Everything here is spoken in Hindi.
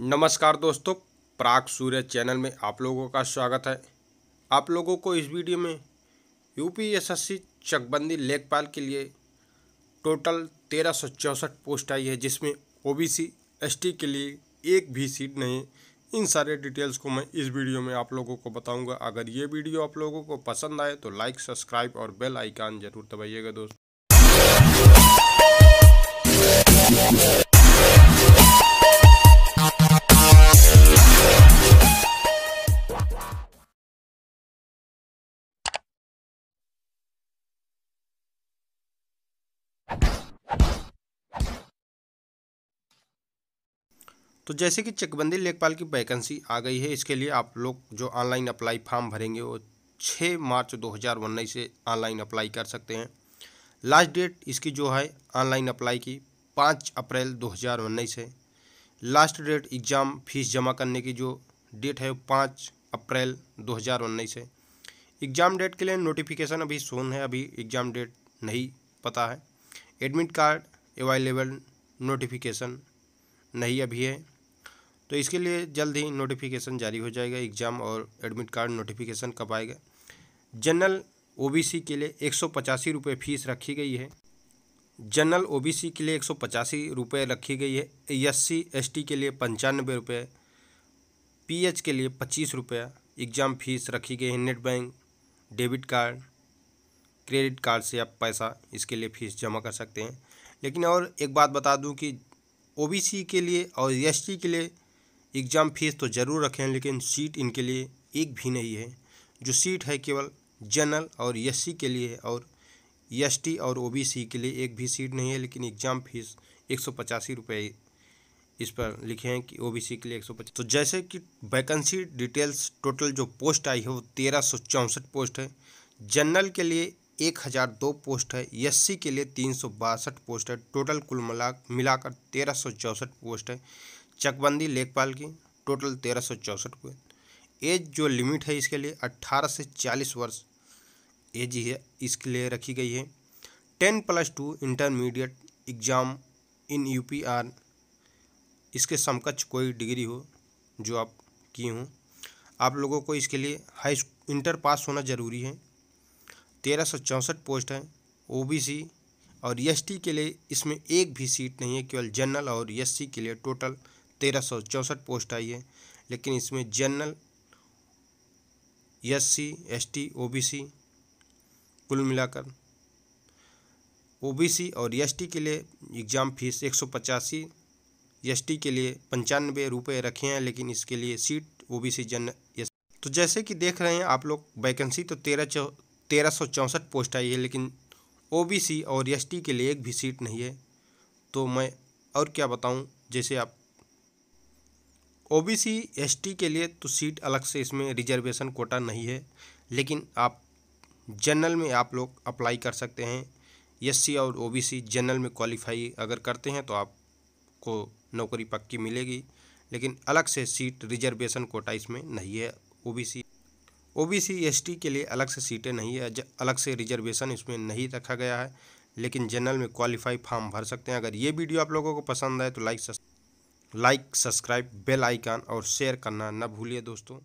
नमस्कार दोस्तों प्राग सूर्य चैनल में आप लोगों का स्वागत है आप लोगों को इस वीडियो में यूपीएसएससी चकबंदी लेखपाल के लिए टोटल तेरह सौ चौंसठ पोस्ट आई है जिसमें ओबीसी एसटी के लिए एक भी सीट नहीं इन सारे डिटेल्स को मैं इस वीडियो में आप लोगों को बताऊंगा अगर ये वीडियो आप लोगों को पसंद आए तो लाइक सब्सक्राइब और बेल आइकान ज़रूर दबाइएगा दोस्तों तो जैसे कि चकबंदी लेखपाल की वैकेंसी आ गई है इसके लिए आप लोग जो ऑनलाइन अप्लाई फॉर्म भरेंगे वो छः मार्च दो हज़ार उन्नीस से ऑनलाइन अप्लाई कर सकते हैं लास्ट डेट इसकी जो है ऑनलाइन अप्लाई की पाँच अप्रैल दो हज़ार उन्नीस है लास्ट डेट एग्ज़ाम फीस जमा करने की जो डेट है पाँच अप्रैल दो हज़ार उन्नीस है एग्ज़ाम डेट के लिए नोटिफिकेशन अभी सोन है अभी एग्ज़ाम डेट नहीं पता है एडमिट कार्ड अवेलेबल नोटिफिकेशन नहीं अभी है तो इसके लिए जल्द ही नोटिफिकेशन जारी हो जाएगा एग्ज़ाम और एडमिट कार्ड नोटिफिकेशन कब आएगा जनरल ओबीसी के लिए एक सौ फीस रखी गई है जनरल ओबीसी के लिए एक सौ रखी गई है एस एसटी के लिए पंचानवे रुपये पी के लिए पच्चीस रुपया एग्ज़ाम फीस रखी गई है net bank debit card credit card से आप पैसा इसके लिए फ़ीस जमा कर सकते हैं लेकिन और एक बात बता दूं कि ओबीसी के लिए और एस के लिए एग्ज़ाम फीस तो ज़रूर रखें लेकिन सीट इनके लिए एक भी नहीं है जो सीट है केवल जनरल और एस के लिए है और एस और ओ के लिए एक भी सीट नहीं है लेकिन एग्ज़ाम फीस एक सौ पचासी रुपये इस पर लिखे हैं कि ओबीसी के लिए एक सौ पचास तो जैसे कि वैकेंसी डिटेल्स टोटल जो पोस्ट आई है वो तेरह सौ चौंसठ पोस्ट है जनरल के लिए एक हज़ार दो पोस्ट है एस के लिए तीन सौ बासठ पोस्ट है टोटल कुल मिला मिलाकर तेरह सौ चौंसठ पोस्ट है चकबंदी लेखपाल की टोटल तेरह सौ चौंसठ हुए एज जो लिमिट है इसके लिए अट्ठारह से चालीस वर्ष एज ही है इसके लिए रखी गई है ten plus two intermediate exam in U P or इसके समकक्ष कोई डिग्री हो जो आप किए हों आप लोगों को इसके लिए हाई इंटर पास होना ज़रूरी है तेरह सौ चौंसठ पोस्ट हैं ओ बी सी और एस टी के लिए इसमें एक भी सीट नहीं है केवल जनरल और एस सी के लिए टोटल तेरह सौ चौंसठ पोस्ट आई है लेकिन इसमें general S C S T O B C कुल मिलाकर ओ बी सी और एस टी के लिए एग्ज़ाम फीस एक सौ पचासी एस टी के लिए पंचानवे रुपये रखे हैं लेकिन इसके लिए seat O B C general S तो जैसे कि देख रहे हैं आप लोग वैकेंसी तो तेरह चौ तेरह सौ चौंसठ पोस्ट आई है लेकिन ओ बी सी और एस टी के लिए एक भी सीट नहीं है तो मैं और क्या बताऊं जैसे आप ओबीसी एसटी के लिए तो सीट अलग से इसमें रिजर्वेशन कोटा नहीं है लेकिन आप जनरल में आप लोग अप्लाई कर सकते हैं एससी और ओबीसी जनरल में क्वालिफाई अगर करते हैं तो आपको नौकरी पक्की मिलेगी लेकिन अलग से सीट रिजर्वेशन कोटा इसमें नहीं है ओबीसी ओबीसी एसटी के लिए अलग से सीटें नहीं है अलग से रिजर्वेशन इसमें नहीं रखा गया है लेकिन जनरल में क्वालिफाई फॉर्म भर सकते हैं अगर ये वीडियो आप लोगों को पसंद आए तो like like subscribe bell icon और शेयर करना न भूलिए दोस्तों